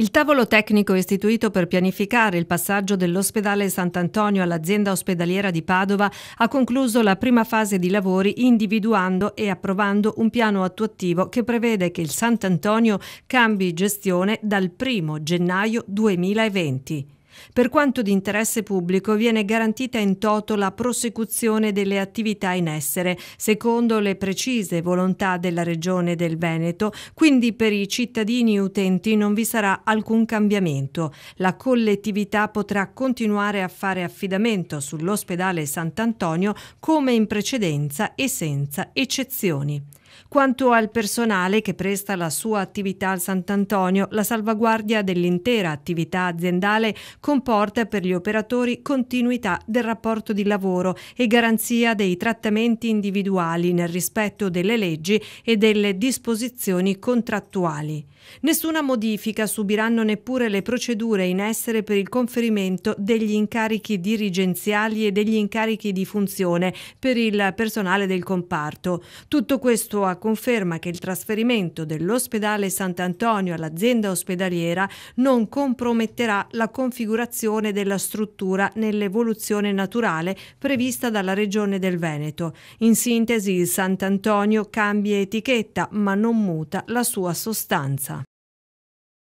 Il tavolo tecnico istituito per pianificare il passaggio dell'ospedale Sant'Antonio all'azienda ospedaliera di Padova ha concluso la prima fase di lavori individuando e approvando un piano attuativo che prevede che il Sant'Antonio cambi gestione dal 1 gennaio 2020. Per quanto di interesse pubblico viene garantita in toto la prosecuzione delle attività in essere, secondo le precise volontà della Regione del Veneto, quindi per i cittadini utenti non vi sarà alcun cambiamento. La collettività potrà continuare a fare affidamento sull'ospedale Sant'Antonio come in precedenza e senza eccezioni. Quanto al personale che presta la sua attività al Sant'Antonio, la salvaguardia dell'intera attività aziendale comporta per gli operatori continuità del rapporto di lavoro e garanzia dei trattamenti individuali nel rispetto delle leggi e delle disposizioni contrattuali. Nessuna modifica subiranno neppure le procedure in essere per il conferimento degli incarichi dirigenziali e degli incarichi di funzione per il personale del comparto. Tutto questo arrivato a conferma che il trasferimento dell'ospedale Sant'Antonio all'azienda ospedaliera non comprometterà la configurazione della struttura nell'evoluzione naturale prevista dalla Regione del Veneto. In sintesi, il Sant'Antonio cambia etichetta ma non muta la sua sostanza.